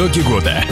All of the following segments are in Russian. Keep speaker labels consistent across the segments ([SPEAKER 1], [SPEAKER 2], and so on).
[SPEAKER 1] Итоги года.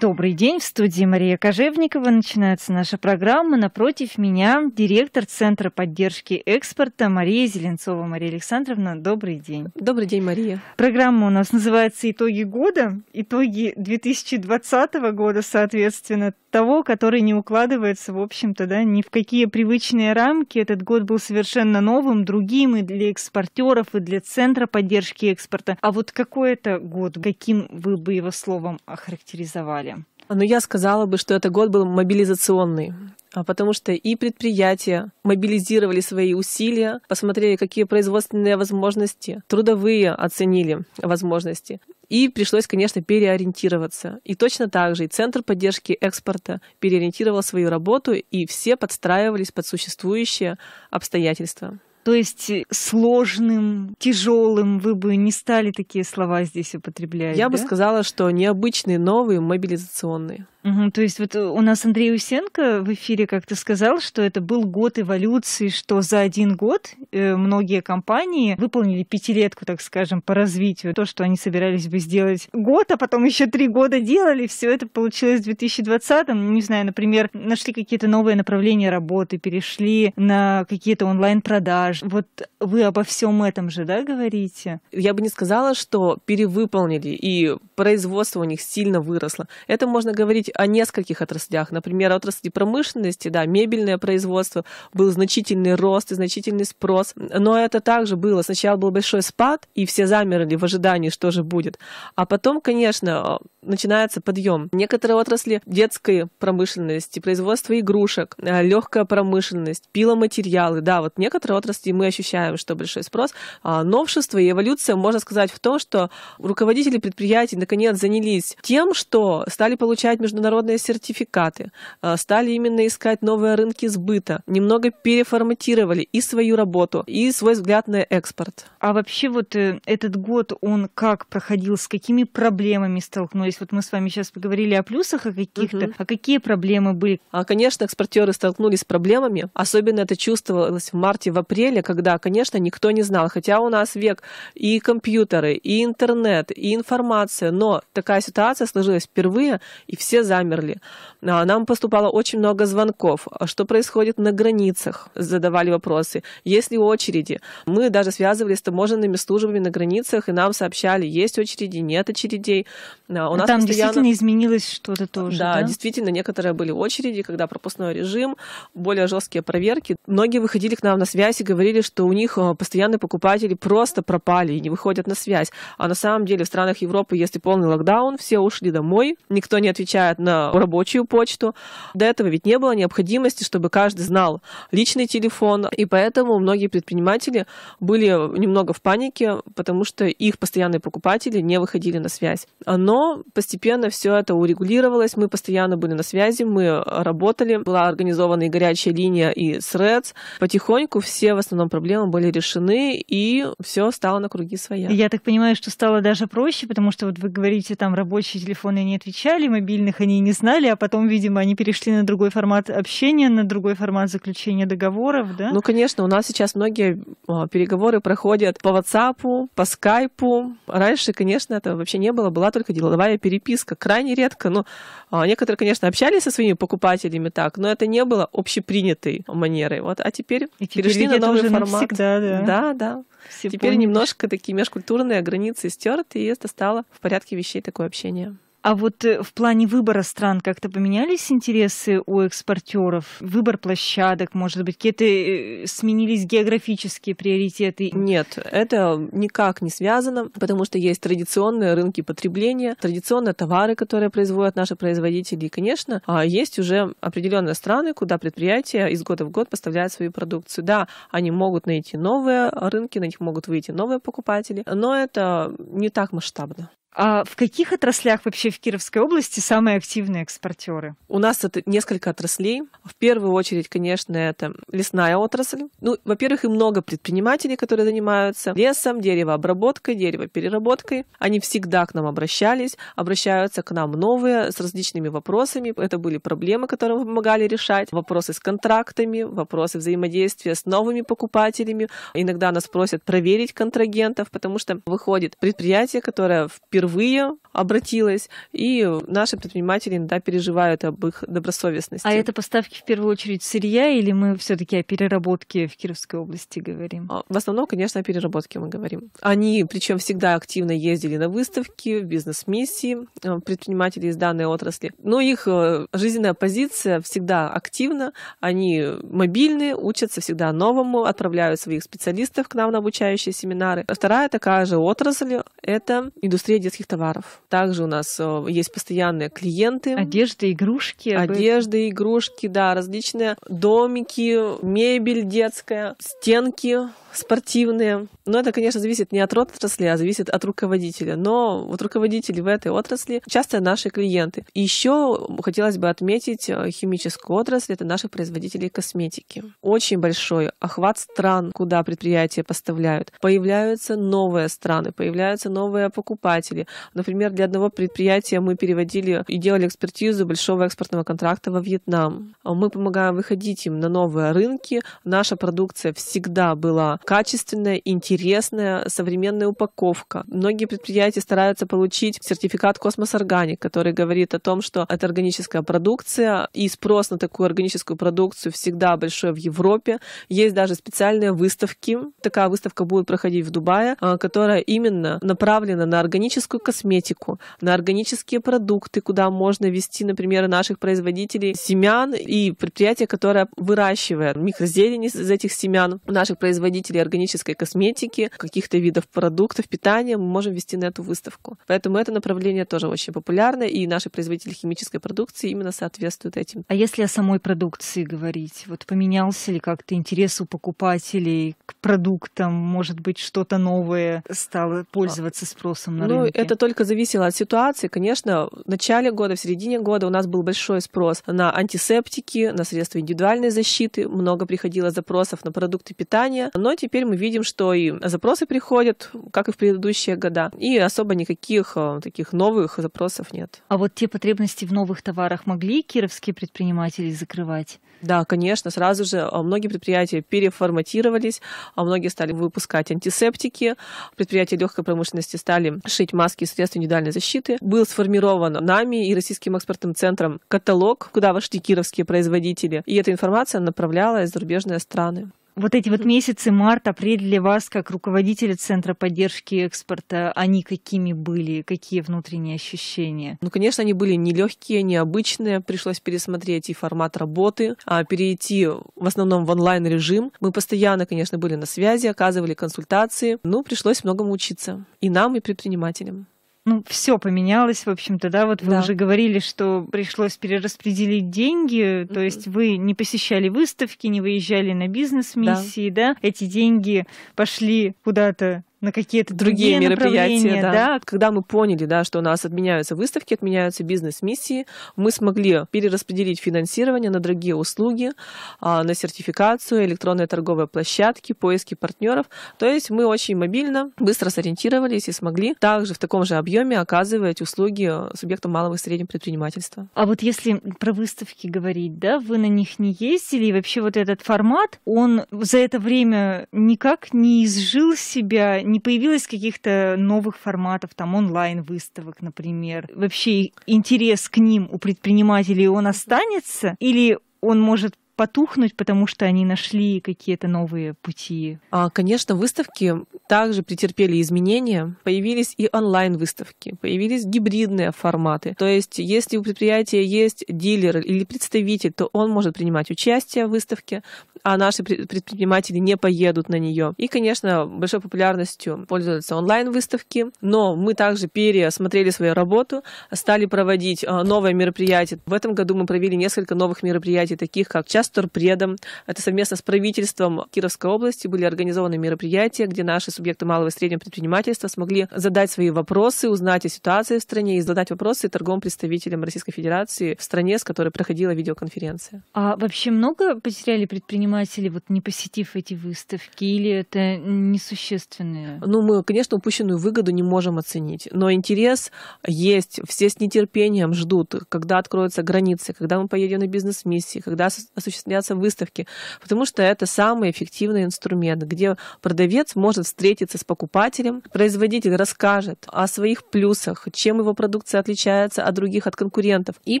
[SPEAKER 2] Добрый день. В студии Мария Кожевникова. Начинается наша программа. Напротив меня директор Центра поддержки экспорта Мария Зеленцова. Мария Александровна, добрый день. Добрый день, Мария. Программа у нас называется «Итоги года». Итоги 2020 года, соответственно, того, который не укладывается, в общем-то, да, ни в какие привычные рамки. Этот год был совершенно новым, другим и для экспортеров, и для Центра поддержки экспорта. А вот какой это год, каким вы бы его словом охарактеризовали?
[SPEAKER 1] Но ну, я сказала бы, что это год был мобилизационный а потому что и предприятия мобилизировали свои усилия, посмотрели, какие производственные возможности, трудовые оценили возможности. И пришлось, конечно, переориентироваться. И точно так же и Центр поддержки экспорта переориентировал свою работу, и все подстраивались под существующие обстоятельства.
[SPEAKER 2] То есть э, сложным, тяжелым вы бы не стали такие слова здесь употреблять. Я да? бы сказала, что необычные, новые, мобилизационные. Угу, то есть вот э, у нас Андрей Усенко в эфире как-то сказал, что это был год эволюции, что за один год э, многие компании выполнили пятилетку, так скажем, по развитию. То, что они собирались бы сделать год, а потом еще три года делали, все это получилось в 2020-м. Не знаю, например, нашли какие-то новые направления работы, перешли на какие-то онлайн-продажи. Вот вы обо всем этом же, да, говорите?
[SPEAKER 1] Я бы не сказала, что перевыполнили, и производство у них сильно выросло. Это можно говорить говорить о нескольких отраслях. Например, отрасли промышленности, да, мебельное производство, был значительный рост и значительный спрос. Но это также было. Сначала был большой спад, и все замерли в ожидании, что же будет. А потом, конечно, начинается подъем. Некоторые отрасли детской промышленности, производство игрушек, э, легкая промышленность, пиломатериалы, да, вот некоторые отрасли мы ощущаем, что большой спрос. А новшество и эволюция, можно сказать, в том, что руководители предприятий наконец занялись тем, что стали получать между международные сертификаты, э, стали именно искать новые рынки сбыта, немного переформатировали и свою работу, и свой взгляд на экспорт.
[SPEAKER 2] А вообще вот э, этот год, он как проходил, с какими проблемами столкнулись? Вот мы с вами сейчас поговорили о плюсах, о каких-то, угу. а какие проблемы были? А, конечно, экспортеры
[SPEAKER 1] столкнулись с проблемами, особенно это чувствовалось в марте, в апреле, когда, конечно, никто не знал, хотя у нас век и компьютеры, и интернет, и информация, но такая ситуация сложилась впервые, и все замерли. А, нам поступало очень много звонков. А что происходит на границах? Задавали вопросы. Есть ли очереди? Мы даже связывались с таможенными службами на границах, и нам сообщали, есть очереди, нет очередей. А, у нас там постоянно... действительно
[SPEAKER 2] изменилось что-то тоже, да, да?
[SPEAKER 1] действительно, некоторые были очереди, когда пропускной режим, более жесткие проверки. Многие выходили к нам на связь и говорили, что у них постоянные покупатели просто пропали и не выходят на связь. А на самом деле в странах Европы, если полный локдаун, все ушли домой, никто не отвечает на рабочую почту. До этого ведь не было необходимости, чтобы каждый знал личный телефон, и поэтому многие предприниматели были немного в панике, потому что их постоянные покупатели не выходили на связь. Но постепенно все это урегулировалось, мы постоянно были на связи, мы работали, была организована и горячая линия, и СРЭЦ. Потихоньку все в основном проблемы были решены, и все стало на круги своя. Я
[SPEAKER 2] так понимаю, что стало даже проще, потому что вот вы говорите, там рабочие телефоны не отвечали, мобильных они они не знали, а потом, видимо, они перешли на другой формат общения, на другой формат заключения договоров, да? Ну,
[SPEAKER 1] конечно, у нас сейчас многие а, переговоры проходят по WhatsApp, по Skype. Раньше, конечно, этого вообще не было, была только деловая переписка. Крайне редко. Ну, а, некоторые, конечно, общались со своими покупателями так, но это не было общепринятой манерой. Вот, а теперь, И теперь перешли на новый формат. Навсегда, да. Да, да. Все Теперь помнишь. немножко такие межкультурные границы стерты, и это стало в порядке вещей такое общение.
[SPEAKER 2] А вот э, в плане выбора стран как-то поменялись интересы у экспортеров? Выбор площадок, может быть, какие-то э, сменились географические приоритеты? Нет,
[SPEAKER 1] это никак не связано, потому что есть традиционные рынки потребления, традиционные товары, которые производят наши производители. И, конечно, а, есть уже определенные страны, куда предприятия из года в год поставляют свою продукцию. Да, они могут найти новые рынки, на них могут выйти новые покупатели, но это не так масштабно. А в каких отраслях вообще в Кировской области самые активные экспортеры? У нас это несколько отраслей. В первую очередь, конечно, это лесная отрасль. Ну, во-первых, и много предпринимателей, которые занимаются лесом, деревообработкой, деревопереработкой. Они всегда к нам обращались, обращаются к нам новые с различными вопросами. Это были проблемы, которые мы помогали решать. Вопросы с контрактами, вопросы взаимодействия с новыми покупателями. Иногда нас просят проверить контрагентов, потому что выходит предприятие, которое в впервые обратилась, и наши предприниматели иногда переживают об их добросовестности. А это
[SPEAKER 2] поставки в первую очередь сырья, или мы все-таки о переработке в Кировской области говорим? А, в основном, конечно, о переработке
[SPEAKER 1] мы говорим. Они, причем, всегда активно ездили на выставки, бизнес-миссии э, предприниматели из данной отрасли. Но их э, жизненная позиция всегда активна, они мобильны, учатся всегда новому, отправляют своих специалистов к нам на обучающие семинары. Вторая такая же отрасль — это индустрия детских товаров. Также у нас э, есть постоянные клиенты. Одежда, игрушки. Одежда, бы... игрушки, да, различные домики, мебель детская, стенки спортивные. Но это, конечно, зависит не от отрасли, а зависит от руководителя. Но вот руководители в этой отрасли часто наши клиенты. Еще хотелось бы отметить э, химическую отрасль. Это наши производители косметики. Очень большой охват стран, куда предприятия поставляют. Появляются новые страны, появляются новые покупатели, переводили. Например, для одного предприятия мы переводили и делали экспертизу большого экспортного контракта во Вьетнам. Мы помогаем выходить им на новые рынки. Наша продукция всегда была качественная, интересная, современная упаковка. Многие предприятия стараются получить сертификат Космос Органик, который говорит о том, что это органическая продукция, и спрос на такую органическую продукцию всегда большой в Европе. Есть даже специальные выставки. Такая выставка будет проходить в Дубае, а, которая именно направлена на органическую органическую косметику, на органические продукты, куда можно вести, например, наших производителей семян и предприятия, которое выращивает микрозелень из этих семян, наших производителей органической косметики, каких-то видов продуктов, питания, мы можем вести на эту выставку. Поэтому это направление тоже очень популярно, и наши производители химической продукции именно соответствуют этим.
[SPEAKER 2] А если о самой продукции говорить, вот поменялся ли как-то интерес у покупателей к продуктам, может быть, что-то новое стало пользоваться спросом на ну, рынке? Это
[SPEAKER 1] только зависело от ситуации. Конечно, в начале года, в середине года у нас был большой спрос на антисептики, на средства индивидуальной защиты. Много приходило запросов на продукты питания. Но теперь мы видим, что и запросы приходят, как и в предыдущие года. И особо никаких э, таких новых запросов
[SPEAKER 2] нет. А вот те потребности в новых товарах могли кировские предприниматели закрывать? Да,
[SPEAKER 1] конечно. Сразу же э, многие предприятия переформатировались, а многие стали выпускать антисептики, предприятия легкой промышленности стали шить массы маски и средства индивидуальной защиты, был сформирован нами и Российским экспортным центром каталог, куда вошли кировские производители. И эта информация
[SPEAKER 2] направлялась в зарубежные страны. Вот эти вот месяцы, март, апрель для вас, как руководителя Центра поддержки экспорта, они какими были? Какие внутренние ощущения?
[SPEAKER 1] Ну, конечно, они были нелегкие, необычные. Пришлось пересмотреть и формат работы, а перейти в основном в онлайн-режим. Мы постоянно, конечно, были на связи, оказывали консультации. Ну, пришлось многому учиться. И нам, и предпринимателям
[SPEAKER 2] ну, все поменялось, в общем-то, да, вот вы да. уже говорили, что пришлось перераспределить деньги, то есть вы не посещали выставки, не выезжали на бизнес-миссии, да. да, эти деньги пошли куда-то на какие-то другие, другие мероприятия, да. да.
[SPEAKER 1] Когда мы поняли, да, что у нас отменяются выставки, отменяются бизнес-миссии, мы смогли перераспределить финансирование на другие услуги, а, на сертификацию, электронные торговые площадки, поиски партнеров. То есть мы очень мобильно, быстро сориентировались и смогли также в таком же объеме оказывать услуги субъектам малого и среднего предпринимательства.
[SPEAKER 2] А вот если про выставки говорить, да, вы на них не ездили, и вообще вот этот формат, он за это время никак не изжил себя, не появилось каких-то новых форматов, там онлайн-выставок, например? Вообще интерес к ним у предпринимателей, он останется? Или он может потухнуть, потому что они нашли какие-то новые пути? А, конечно, выставки
[SPEAKER 1] также претерпели изменения. Появились и онлайн-выставки, появились гибридные форматы. То есть, если у предприятия есть дилер или представитель, то он может принимать участие в выставке, а наши предприниматели не поедут на нее. И, конечно, большой популярностью пользуются онлайн-выставки, но мы также пересмотрели свою работу, стали проводить а, новые мероприятия. В этом году мы провели несколько новых мероприятий, таких как «Час Кастер, Это совместно с правительством Кировской области были организованы мероприятия, где наши субъекты малого и среднего предпринимательства смогли задать свои вопросы, узнать о ситуации в стране и задать вопросы торговым представителям Российской Федерации в стране, с которой проходила видеоконференция.
[SPEAKER 2] А вообще много потеряли предприниматели, вот не посетив эти выставки, или это несущественные?
[SPEAKER 1] Ну, мы, конечно, упущенную выгоду не можем оценить, но интерес есть. Все с нетерпением ждут, когда откроются границы, когда мы поедем на бизнес-миссии, когда осуществим осуществляться выставки, потому что это самый эффективный инструмент, где продавец может встретиться с покупателем, производитель расскажет о своих плюсах, чем его продукция отличается от других, от конкурентов. И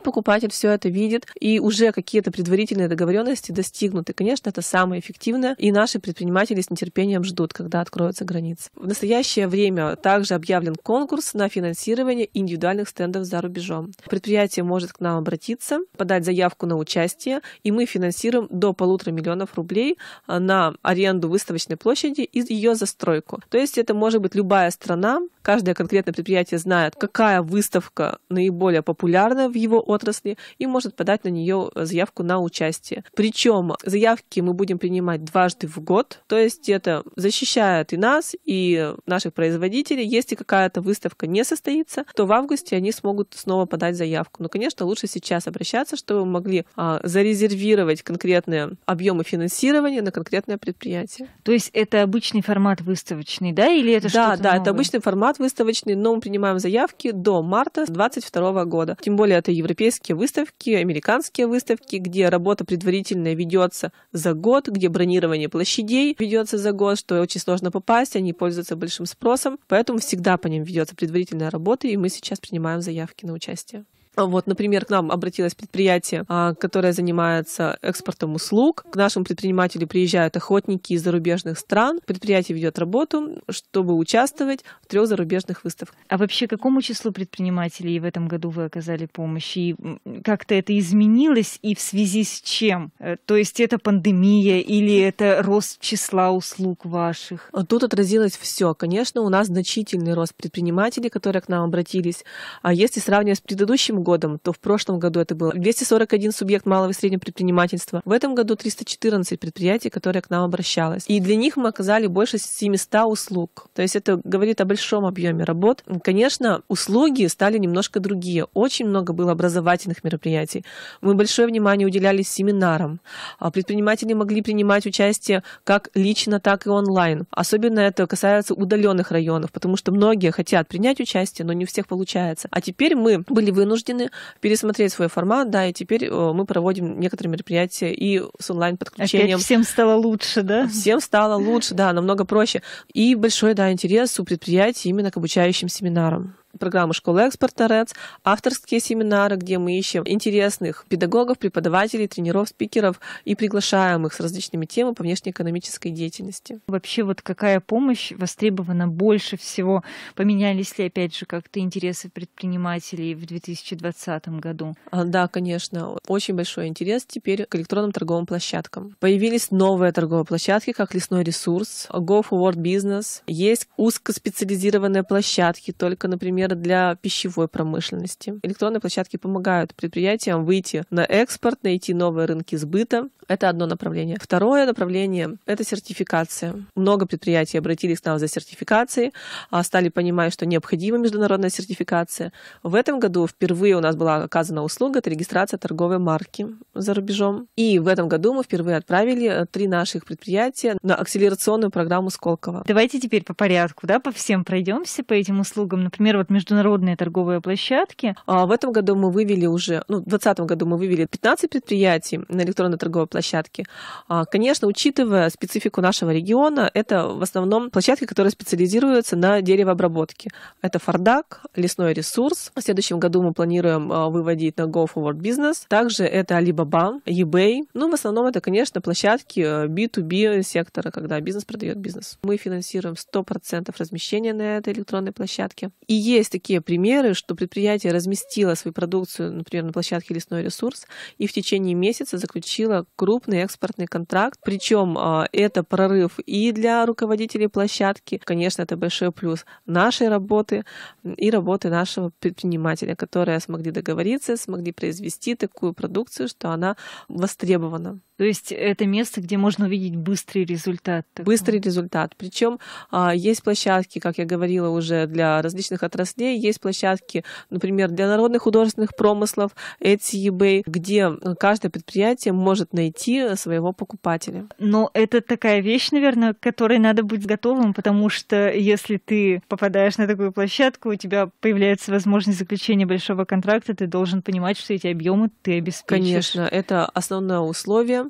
[SPEAKER 1] покупатель все это видит, и уже какие-то предварительные договоренности достигнуты. Конечно, это самое эффективное, и наши предприниматели с нетерпением ждут, когда откроются границы. В настоящее время также объявлен конкурс на финансирование индивидуальных стендов за рубежом. Предприятие может к нам обратиться, подать заявку на участие, и мы финансируем финансируем до полутора миллионов рублей а, на аренду выставочной площади и ее застройку. То есть это может быть любая страна, каждое конкретное предприятие знает, какая выставка наиболее популярна в его отрасли и может подать на нее э, заявку на участие. Причем заявки мы будем принимать дважды в год, то есть это защищает и нас, и наших производителей. Если какая-то выставка не состоится, то в августе они смогут снова подать заявку. Но, конечно, лучше сейчас обращаться, чтобы мы могли а, зарезервировать оценивать конкретные объемы финансирования на конкретное предприятие.
[SPEAKER 2] То есть это обычный формат выставочный,
[SPEAKER 1] да, или это да, что-то Да, да, это обычный формат выставочный, но мы принимаем заявки до марта 2022 года. Тем более это европейские выставки, американские выставки, где работа предварительная ведется за год, где бронирование площадей ведется за год, что очень сложно попасть, они пользуются большим спросом, поэтому всегда по ним ведется предварительная работа, и мы сейчас принимаем заявки на участие. А вот, например, к нам обратилось предприятие, а, которое занимается экспортом услуг. К нашему предпринимателю приезжают охотники из зарубежных стран. Предприятие ведет работу,
[SPEAKER 2] чтобы участвовать в трех зарубежных выставках. А вообще, какому числу предпринимателей в этом году вы оказали помощь? И как-то это изменилось и в связи с чем? Э, то есть это пандемия или это рост числа услуг ваших? Тут отразилось все.
[SPEAKER 1] Конечно, у нас значительный рост предпринимателей, которые к нам обратились. А Если сравнивать с предыдущим годом, то в прошлом году это было 241 субъект малого и среднего предпринимательства, в этом году 314 предприятий, которые к нам обращались, И для них мы оказали больше 700 услуг. То есть это говорит о большом объеме работ. Конечно, услуги стали немножко другие. Очень много было образовательных мероприятий. Мы большое внимание уделяли семинарам. А предприниматели могли принимать участие как лично, так и онлайн. Особенно это касается удаленных районов, потому что многие хотят принять участие, но не у всех получается. А теперь мы были вынуждены вынуждены пересмотреть свой формат, да, и теперь э, мы проводим некоторые мероприятия и с онлайн-подключением. Опять всем стало лучше, да? Всем стало лучше, да, намного проще. И большой, да, интерес у предприятий именно к обучающим семинарам программы школы экспорта РЭЦ, авторские семинары, где мы ищем интересных педагогов, преподавателей, тренеров, спикеров и
[SPEAKER 2] приглашаем их с различными темами по внешнеэкономической деятельности. Вообще вот какая помощь востребована больше всего? Поменялись ли, опять же, как-то интересы предпринимателей в 2020 году? А, да, конечно. Очень большой интерес теперь к электронным торговым
[SPEAKER 1] площадкам. Появились новые торговые площадки, как лесной ресурс, Go for World Business. Есть узкоспециализированные площадки, только, например, например, для пищевой промышленности. Электронные площадки помогают предприятиям выйти на экспорт, найти новые рынки сбыта это одно направление. Второе направление — это сертификация. Много предприятий обратились к нам за сертификацией, а стали понимать, что необходима международная сертификация. В этом году впервые у нас была оказана услуга — это регистрация торговой марки за рубежом. И в этом году мы впервые
[SPEAKER 2] отправили э, три наших предприятия на акселерационную программу Сколково. Давайте теперь по порядку, да, по всем пройдемся по этим услугам. Например, вот международные торговые площадки. А в
[SPEAKER 1] этом году мы вывели уже, ну, в 2020 году мы вывели 15 предприятий на электронной торговой площадке площадки. А, конечно, учитывая специфику нашего региона, это в основном площадки, которые специализируются на деревообработке. Это Фардак, лесной ресурс. В следующем году мы планируем а, выводить на Go Forward Business. Также это Alibaba, eBay. Ну, в основном это, конечно, площадки B2B а, сектора, когда бизнес продает бизнес. Мы финансируем 100% размещения на этой электронной площадке. И есть такие примеры, что предприятие разместило свою продукцию, например, на площадке «Лесной ресурс», и в течение месяца заключило крупную крупный экспортный контракт. Причем а, это прорыв и для руководителей площадки. Конечно, это большой плюс нашей работы и работы нашего предпринимателя, которые смогли договориться, смогли произвести такую продукцию, что она востребована. То есть это место, где можно увидеть быстрый результат. Такой. Быстрый результат. Причем а, есть площадки, как я говорила уже, для различных отраслей. Есть площадки, например, для народных художественных промыслов, Etsy, eBay, где каждое предприятие может найти своего покупателя.
[SPEAKER 2] Но это такая вещь, наверное, к которой надо быть готовым, потому что если ты попадаешь на такую площадку, у тебя появляется возможность заключения большого контракта, ты должен понимать, что эти объемы ты обеспечишь. Конечно, это основное условие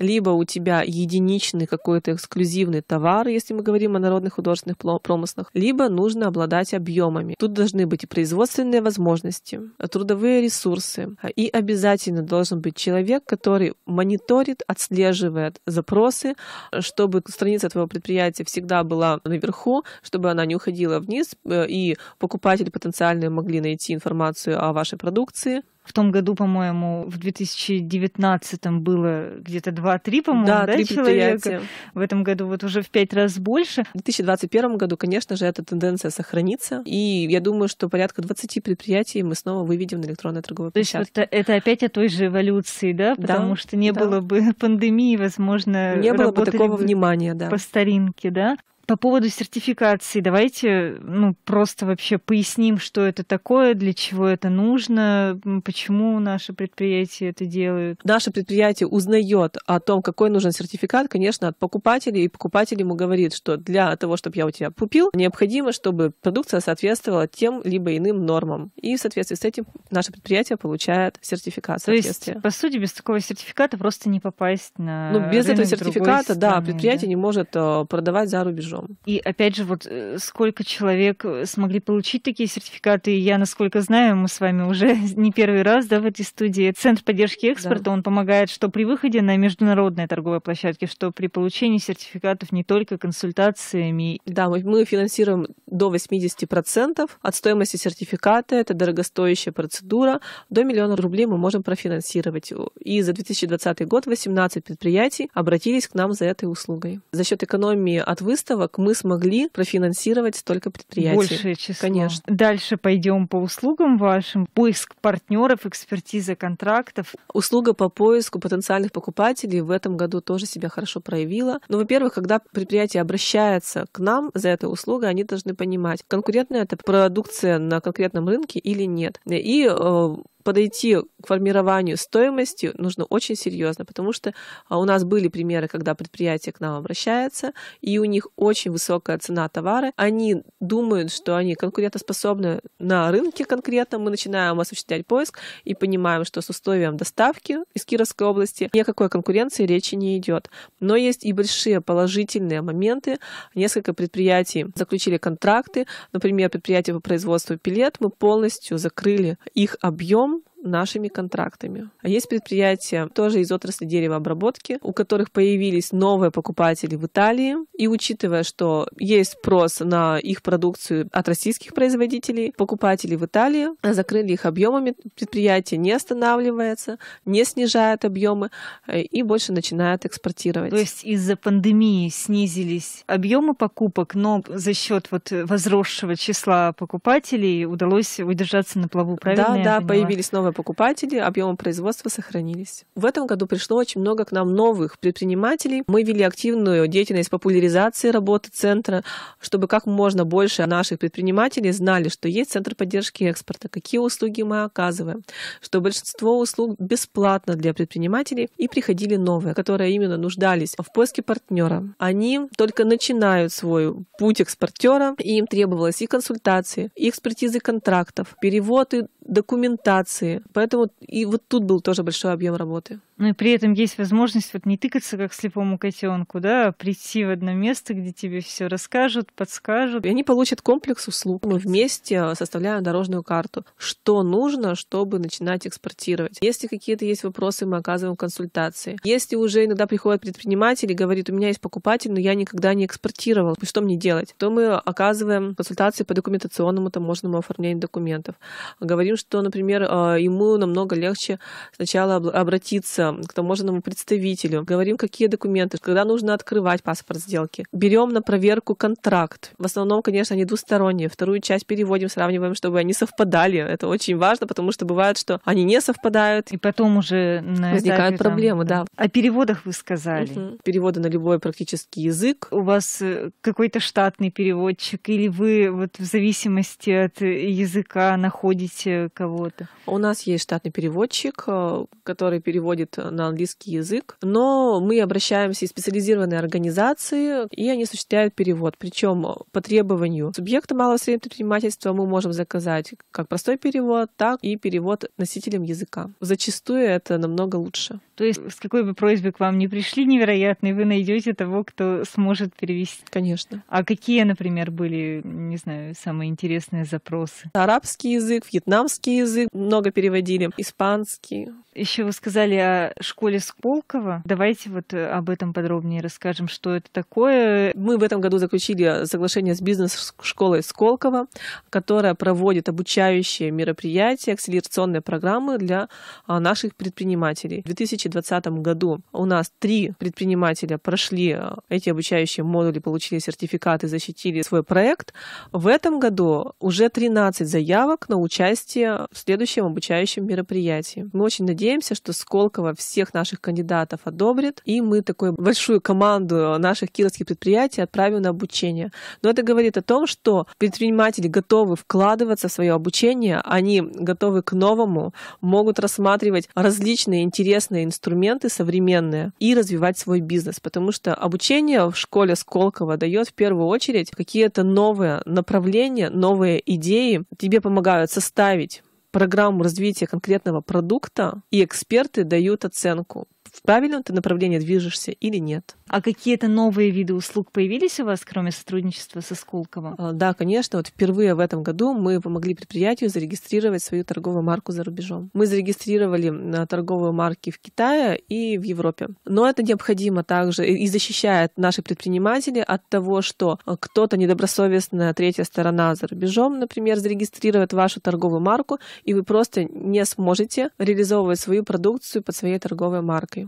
[SPEAKER 2] либо
[SPEAKER 1] у тебя единичный какой-то эксклюзивный товар, если мы говорим о народных художественных промыслах, либо нужно обладать объемами. Тут должны быть и производственные возможности, э, трудовые ресурсы, а, и обязательно должен быть человек, который мониторит, отслеживает запросы, чтобы страница твоего предприятия всегда была наверху, чтобы она не уходила вниз, э, и покупатели потенциальные могли найти информацию о вашей продукции.
[SPEAKER 2] В том году, по-моему, в 2019 было где-то два два, три, по-моему, да, да три человека. Предприятия. В этом году вот уже в пять раз больше. В 2021 году, конечно
[SPEAKER 1] же, эта тенденция сохранится. И я думаю, что порядка 20 предприятий мы снова выведем на электронную
[SPEAKER 2] торговую площадку. То есть вот это опять о той же эволюции, да? Потому да, что не да. было бы пандемии, возможно, не было бы такого бы внимания, да. По старинке, да? По поводу сертификации, давайте ну, просто вообще поясним, что это такое, для чего это нужно, почему наши предприятия это делают. Наше предприятие узнает о том, какой
[SPEAKER 1] нужен сертификат, конечно, от покупателей, и покупатель ему говорит, что для того, чтобы я у тебя купил, необходимо, чтобы продукция соответствовала тем либо иным нормам. И в соответствии с этим наше
[SPEAKER 2] предприятие получает сертификат. То есть, по сути, без такого сертификата просто не попасть на Ну, без этого сертификата, да, предприятие да? не может э, продавать за рубежом потом. И опять же, вот э, сколько человек э, смогли получить такие сертификаты, я, насколько знаю, мы с вами уже не первый раз да, в этой студии. Центр поддержки экспорта, да. он помогает, что при выходе на международные торговые площадки, что при получении сертификатов не только консультациями. Да, мы, мы финансируем
[SPEAKER 1] до 80% от стоимости сертификата, это дорогостоящая процедура, до миллиона рублей мы можем профинансировать. И за 2020 год 18 предприятий обратились к нам за этой услугой. За счет экономии от выставок добавок мы смогли профинансировать
[SPEAKER 2] столько предприятий. Большее число. Конечно. Дальше пойдем по услугам вашим. Поиск партнеров, экспертиза контрактов. Услуга по поиску потенциальных покупателей в этом году
[SPEAKER 1] тоже себя хорошо проявила. Но, ну, во-первых, когда предприятие обращается к нам за этой услугой, они должны понимать, конкурентная это продукция на конкретном рынке или нет. И э, подойти к формированию стоимости нужно очень серьезно, потому что а, у нас были примеры, когда предприятие к нам обращается, и у них очень высокая цена товара. Они думают, что они конкурентоспособны на рынке конкретно. Мы начинаем осуществлять поиск и понимаем, что с условием доставки из Кировской области никакой конкуренции речи не идет. Но есть и большие положительные моменты. Несколько предприятий заключили контракты. Например, предприятие по производству пилет мы полностью закрыли их объем нашими контрактами. А есть предприятия тоже из отрасли деревообработки, у которых появились новые покупатели в Италии. И учитывая, что есть спрос на их продукцию от российских производителей, покупатели в Италии закрыли их объемами. Предприятие не останавливается, не снижает объемы э, и больше начинает
[SPEAKER 2] экспортировать. То есть из-за пандемии снизились объемы покупок, но за счет вот возросшего числа покупателей удалось удержаться на плаву, правильно? Да, да, поняла? появились
[SPEAKER 1] новые новые покупатели, объемы производства сохранились. В этом году пришло очень много к нам новых предпринимателей. Мы вели активную деятельность популяризации работы центра, чтобы как можно больше наших предпринимателей знали, что есть центр поддержки экспорта, какие услуги мы оказываем, что большинство услуг бесплатно для предпринимателей, и приходили новые, которые именно нуждались в поиске партнера. Они только начинают свой путь экспортера, и им требовалось и консультации, и экспертизы контрактов, переводы документации, Поэтому и вот тут был тоже большой объем работы.
[SPEAKER 2] Ну и при этом есть возможность вот не тыкаться как слепому котенку, да, а прийти в одно место, где тебе все расскажут, подскажут. И они получат комплекс услуг. Мы вместе а, составляем дорожную карту, что нужно, чтобы
[SPEAKER 1] начинать экспортировать. Если какие-то есть вопросы, мы оказываем консультации. Если уже иногда приходят предприниматели и говорит, у меня есть покупатель, но я никогда не экспортировал, что мне делать? То мы оказываем консультации по документационному таможенному оформлению документов. Говорим, что, например, а, ему намного легче сначала обратиться обратно к таможенному представителю, говорим, какие документы, когда нужно открывать паспорт сделки. Берем на проверку контракт. В основном, конечно, они двусторонние. Вторую часть переводим, сравниваем, чтобы они совпадали. Это очень важно, потому что бывает, что
[SPEAKER 2] они не совпадают. И потом уже на возникают проблемы, там, да. О переводах вы сказали. Угу. Переводы на любой практически язык. У вас э, какой-то штатный переводчик или вы вот в зависимости от языка находите кого-то? У нас
[SPEAKER 1] есть штатный переводчик, э, который переводит переводит на английский язык, но мы обращаемся из специализированные организации, и они осуществляют перевод. Причем по требованию субъекта малого среднего предпринимательства мы можем заказать как простой перевод, так и перевод
[SPEAKER 2] носителем языка. Зачастую это намного лучше. То есть с какой бы просьбой к вам не пришли невероятные, вы найдете того, кто сможет перевести. Конечно. А какие, например, были, не знаю, самые интересные запросы? Арабский язык, вьетнамский язык, много переводили, испанский. Еще вы сказали о о школе Сколково. Давайте вот э, об этом подробнее расскажем, что это такое. Мы в этом году заключили соглашение с бизнес-школой
[SPEAKER 1] Сколково, которая проводит обучающие мероприятия, акселерационные программы для а, наших предпринимателей. В 2020 году у нас три предпринимателя прошли а, эти обучающие модули, получили сертификаты, защитили свой проект. В этом году уже 13 заявок на участие в следующем обучающем мероприятии. Мы очень надеемся, что Сколково всех наших кандидатов одобрит, и мы такую большую команду наших кировских предприятий отправим на обучение. Но это говорит о том, что предприниматели готовы вкладываться в свое обучение, они готовы к новому, могут рассматривать различные интересные инструменты современные и развивать свой бизнес, потому что обучение в школе Сколково дает в первую очередь какие-то новые направления, новые идеи, тебе помогают составить программу развития конкретного продукта, и эксперты дают оценку в правильном ты направлении движешься или нет.
[SPEAKER 2] А какие-то новые виды услуг появились у вас, кроме сотрудничества со Сколково? А, да,
[SPEAKER 1] конечно. Вот впервые в этом году мы помогли предприятию зарегистрировать свою торговую марку за рубежом. Мы зарегистрировали а, торговые марки в Китае и в Европе. Но это необходимо также и защищает наши предприниматели от того, что а, кто-то недобросовестная третья сторона за рубежом, например, зарегистрирует вашу торговую марку, и вы просто не сможете реализовывать свою продукцию под своей торговой маркой.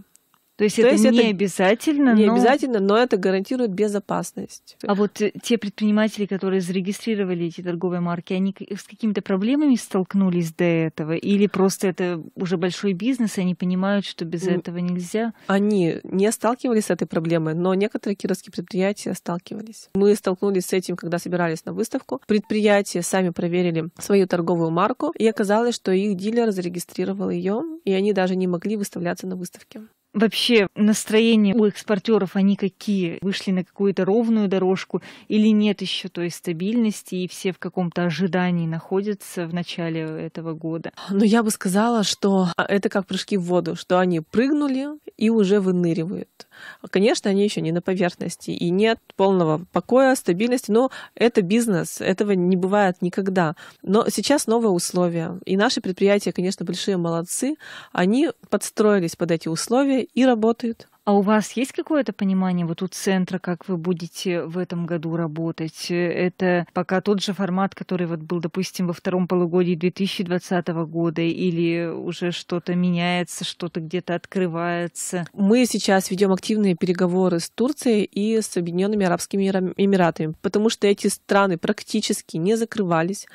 [SPEAKER 1] То есть, То это, есть не обязательно,
[SPEAKER 2] не но... обязательно, но это гарантирует безопасность. А вот э, те предприниматели, которые зарегистрировали эти торговые марки, они с какими-то проблемами столкнулись до этого, или просто это уже большой бизнес, и они понимают, что без этого нельзя?
[SPEAKER 1] Они не сталкивались с этой проблемой, но некоторые кировские предприятия сталкивались. Мы столкнулись с этим, когда собирались на выставку. Предприятия сами проверили свою торговую марку, и оказалось, что их дилер зарегистрировал
[SPEAKER 2] ее, и они даже не могли выставляться на выставке вообще настроение у экспортеров, они какие? Вышли на какую-то ровную дорожку или нет еще той стабильности, и все в каком-то ожидании находятся в начале этого года? Но ну, я бы сказала, что а, это как прыжки в воду, что они прыгнули и уже выныривают.
[SPEAKER 1] Конечно, они еще не на поверхности, и нет полного покоя, стабильности, но это бизнес, этого не бывает никогда. Но сейчас новые условия, и наши предприятия, конечно, большие
[SPEAKER 2] молодцы, они подстроились под эти условия и работают. А у вас есть какое-то понимание вот у центра, как вы будете в этом году работать? Это пока тот же формат, который вот был, допустим, во втором полугодии 2020 года, или уже что-то меняется, что-то где-то открывается? Мы сейчас ведем активные
[SPEAKER 1] переговоры с Турцией и с Объединенными Арабскими Эмиратами, потому что эти страны практически не закрывались.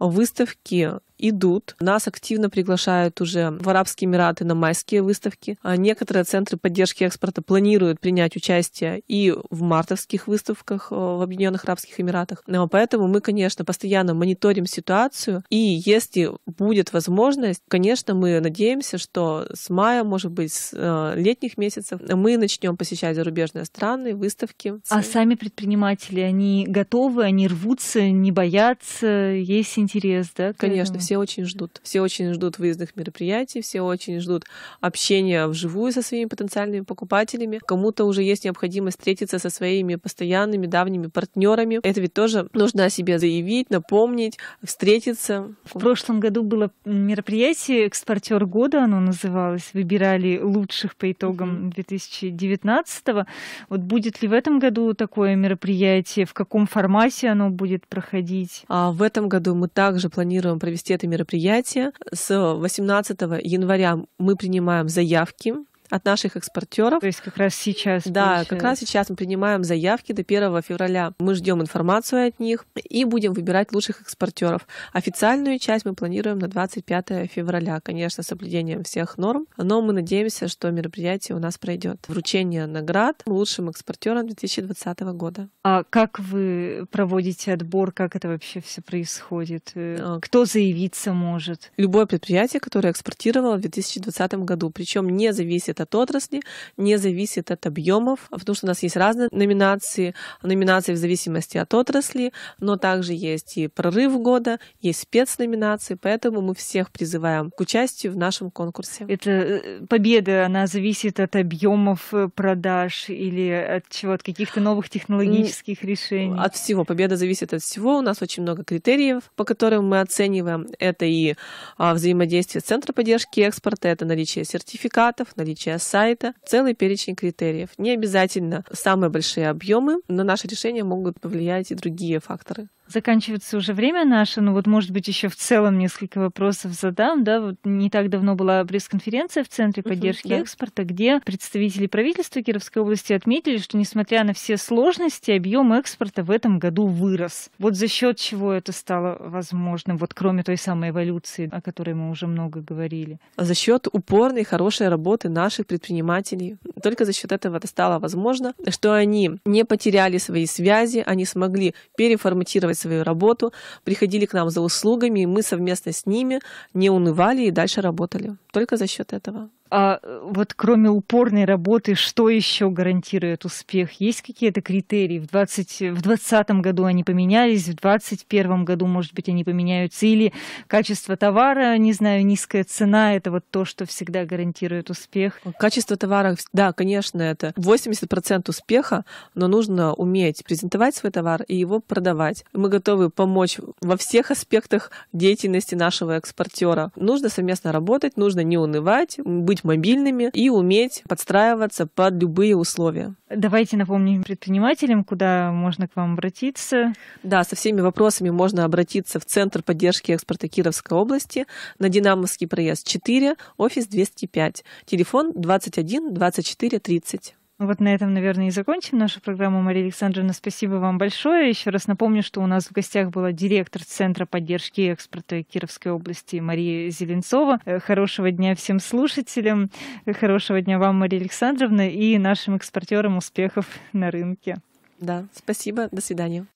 [SPEAKER 1] Выставки идут. Нас активно приглашают уже в Арабские Эмираты на майские выставки. А некоторые центры поддержки экспорта планируют принять участие и в мартовских выставках э, в Объединенных Арабских Эмиратах. Но ну, а поэтому мы, конечно, постоянно мониторим ситуацию. И если будет возможность, конечно, мы надеемся, что с мая, может быть, с э, летних месяцев мы начнем посещать зарубежные страны, выставки. А сами
[SPEAKER 2] предприниматели, они готовы, они рвутся, не боятся, есть интерес, да? Конечно, все все очень ждут. Все очень ждут выездных
[SPEAKER 1] мероприятий, все очень ждут общения вживую со своими потенциальными покупателями. Кому-то уже есть необходимость встретиться со своими постоянными давними партнерами. Это ведь тоже нужно о
[SPEAKER 2] себе заявить, напомнить, встретиться. В прошлом году было мероприятие «Экспортер года», оно называлось. Выбирали лучших по итогам 2019 -го. Вот будет ли в этом году такое мероприятие? В каком формате оно будет проходить? А в этом году мы также планируем провести это даты мероприятия. С 18
[SPEAKER 1] января мы принимаем заявки от наших экспортеров. То есть как раз сейчас. Да, получается. как э, раз сейчас мы принимаем заявки до 1 февраля. Мы ждем информацию от них и будем выбирать лучших экспортеров. Официальную часть мы планируем на 25 февраля, конечно, с соблюдением всех норм, но мы надеемся, что мероприятие у нас пройдет. Вручение наград лучшим экспортерам 2020 года.
[SPEAKER 2] А как вы проводите отбор, как это вообще все происходит? Э, а. Кто заявиться может? Любое предприятие, которое
[SPEAKER 1] экспортировало в 2020 году, причем не зависит от отрасли, не зависит от объемов, потому что у нас есть разные номинации, номинации в зависимости от отрасли, но также есть и прорыв года, есть спецноминации, поэтому мы всех призываем к участию
[SPEAKER 2] в нашем конкурсе. Это э, победа, она зависит от объемов э, продаж или от чего, от каких-то новых технологических решений? От
[SPEAKER 1] всего. Победа зависит от всего. У нас очень много критериев, по которым мы оцениваем. Это и а, взаимодействие с Центром поддержки экспорта, это наличие сертификатов, наличие открытия сайта, целый перечень критериев. Не обязательно самые большие объемы, но наши решения могут повлиять и другие факторы
[SPEAKER 2] заканчивается уже время наше, но ну вот, может быть, еще в целом несколько вопросов задам. Да? Вот не так давно была пресс-конференция в Центре поддержки uh-huh, да. экспорта, где представители правительства Кировской области отметили, что, несмотря на все сложности, объем экспорта в этом году вырос. Вот за счет чего это стало возможным, вот кроме той самой эволюции, о которой мы уже много говорили?
[SPEAKER 1] А за счет упорной, хорошей работы наших предпринимателей. Только за счет этого это стало возможно, что они не потеряли свои связи, они смогли переформатировать свою работу, приходили к нам за услугами, и мы совместно с ними не унывали и дальше работали. Только за счет этого.
[SPEAKER 2] А э, вот кроме упорной работы, что еще гарантирует успех? Есть какие-то критерии? В 2020 в 20 году они поменялись, в 2021 году, может быть, они поменяются? Или качество товара, не знаю, низкая цена – это вот то, что всегда гарантирует успех? Качество товара, да, конечно, это
[SPEAKER 1] 80% успеха, но нужно уметь презентовать свой товар и его продавать. Мы готовы помочь во всех аспектах деятельности нашего экспортера. Нужно совместно работать, нужно не унывать, быть быть мобильными и уметь подстраиваться под любые условия.
[SPEAKER 2] Давайте напомним предпринимателям, куда можно к вам обратиться. Да, со всеми
[SPEAKER 1] вопросами можно обратиться в Центр поддержки экспорта Кировской области на Динамовский проезд 4, офис 205, телефон 21 24 30.
[SPEAKER 2] Ну, вот на этом, наверное, и закончим нашу программу. Мария Александровна, спасибо вам большое. Еще раз напомню, что у нас в гостях была директор Центра поддержки экспорта Кировской области Мария Зеленцова. Э, хорошего дня всем слушателям, э, хорошего дня вам, Мария Александровна, и нашим экспортерам успехов на рынке. Да, спасибо, до свидания.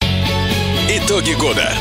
[SPEAKER 2] Итоги года.